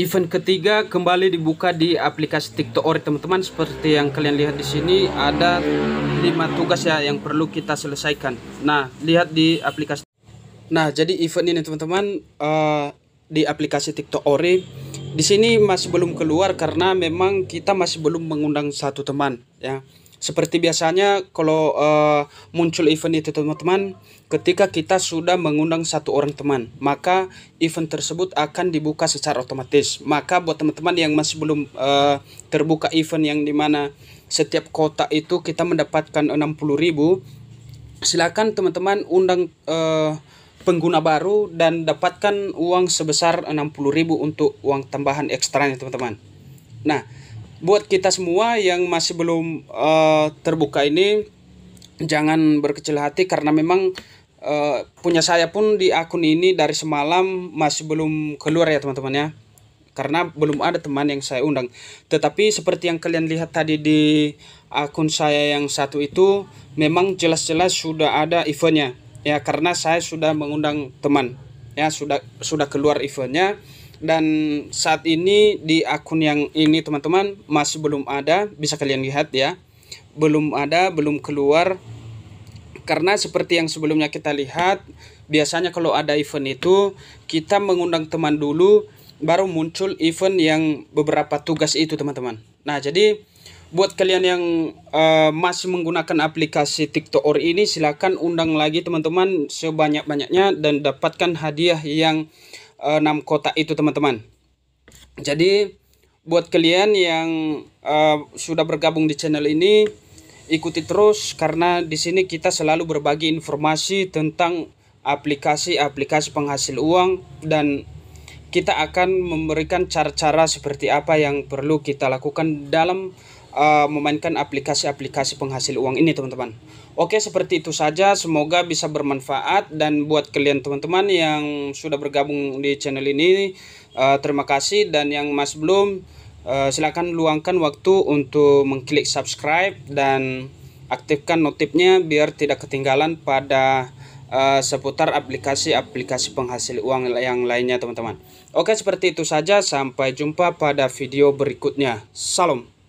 Event ketiga kembali dibuka di aplikasi TikTok Ori teman-teman seperti yang kalian lihat di sini ada lima tugas ya yang perlu kita selesaikan. Nah lihat di aplikasi. Nah jadi event ini teman-teman uh, di aplikasi TikTok Ori di sini masih belum keluar karena memang kita masih belum mengundang satu teman ya. Seperti biasanya kalau uh, muncul event itu teman-teman, ketika kita sudah mengundang satu orang teman, maka event tersebut akan dibuka secara otomatis. Maka buat teman-teman yang masih belum uh, terbuka event yang dimana setiap kota itu kita mendapatkan 60.000, silakan teman-teman undang uh, pengguna baru dan dapatkan uang sebesar 60.000 untuk uang tambahan ekstranya teman-teman. Nah, buat kita semua yang masih belum uh, terbuka ini jangan berkecil hati karena memang uh, punya saya pun di akun ini dari semalam masih belum keluar ya teman-teman ya karena belum ada teman yang saya undang tetapi seperti yang kalian lihat tadi di akun saya yang satu itu memang jelas-jelas sudah ada eventnya ya karena saya sudah mengundang teman ya sudah sudah keluar eventnya dan saat ini di akun yang ini teman-teman masih belum ada bisa kalian lihat ya belum ada belum keluar karena seperti yang sebelumnya kita lihat biasanya kalau ada event itu kita mengundang teman dulu baru muncul event yang beberapa tugas itu teman-teman nah jadi buat kalian yang uh, masih menggunakan aplikasi TikTok Or ini silahkan undang lagi teman-teman sebanyak-banyaknya dan dapatkan hadiah yang Eh, enam kotak itu teman-teman jadi buat kalian yang uh, sudah bergabung di channel ini ikuti terus karena di sini kita selalu berbagi informasi tentang aplikasi-aplikasi penghasil uang dan kita akan memberikan cara-cara seperti apa yang perlu kita lakukan dalam uh, memainkan aplikasi-aplikasi penghasil uang ini teman-teman. Oke seperti itu saja semoga bisa bermanfaat dan buat kalian teman-teman yang sudah bergabung di channel ini uh, terima kasih dan yang masih belum uh, silakan luangkan waktu untuk mengklik subscribe dan aktifkan notifnya biar tidak ketinggalan pada uh, seputar aplikasi-aplikasi penghasil uang yang lainnya teman-teman. Oke seperti itu saja sampai jumpa pada video berikutnya. Salam.